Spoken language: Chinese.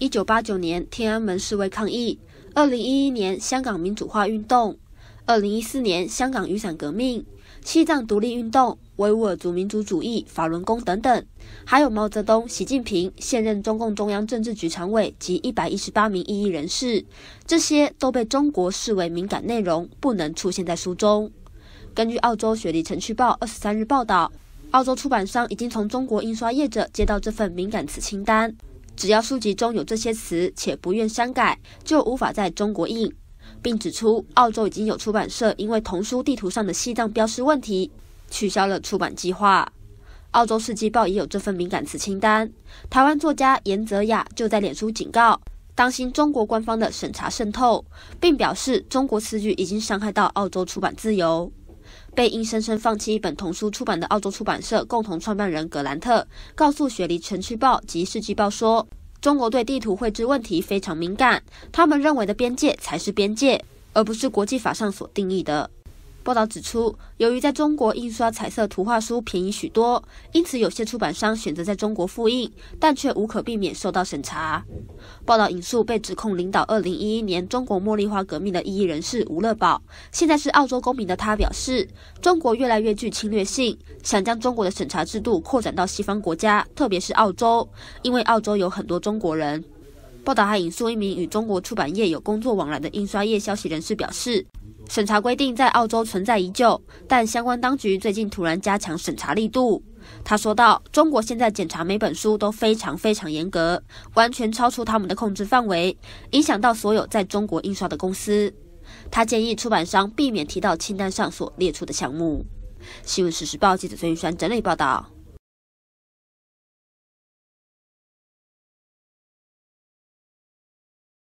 一九八九年天安门示威抗议，二零一一年香港民主化运动，二零一四年香港雨伞革命，西藏独立运动，维吾尔族民族主义，法轮功等等，还有毛泽东、习近平现任中共中央政治局常委及一百一十八名异议人士，这些都被中国视为敏感内容，不能出现在书中。根据澳洲雪梨城区报二十三日报道，澳洲出版商已经从中国印刷业者接到这份敏感词清单。只要书籍中有这些词，且不愿删改，就无法在中国印。并指出，澳洲已经有出版社因为童书地图上的西藏标识问题，取消了出版计划。澳洲《世纪报》也有这份敏感词清单。台湾作家颜泽雅就在脸书警告，当心中国官方的审查渗透，并表示中国此举已经伤害到澳洲出版自由。被硬生生放弃一本童书出版的澳洲出版社共同创办人格兰特告诉《雪梨城区报》及《世纪报》说：“中国对地图绘制问题非常敏感，他们认为的边界才是边界，而不是国际法上所定义的。”报道指出，由于在中国印刷彩色图画书便宜许多，因此有些出版商选择在中国复印，但却无可避免受到审查。报道引述被指控领导2011年中国茉莉花革命的异议人士吴乐宝，现在是澳洲公民的他表示：“中国越来越具侵略性，想将中国的审查制度扩展到西方国家，特别是澳洲，因为澳洲有很多中国人。”报道还引述一名与中国出版业有工作往来的印刷业消息人士表示。审查规定在澳洲存在已久，但相关当局最近突然加强审查力度。他说道：“中国现在检查每本书都非常非常严格，完全超出他们的控制范围，影响到所有在中国印刷的公司。”他建议出版商避免提到清单上所列出的项目。新闻事时报记者孙玉山整理报道。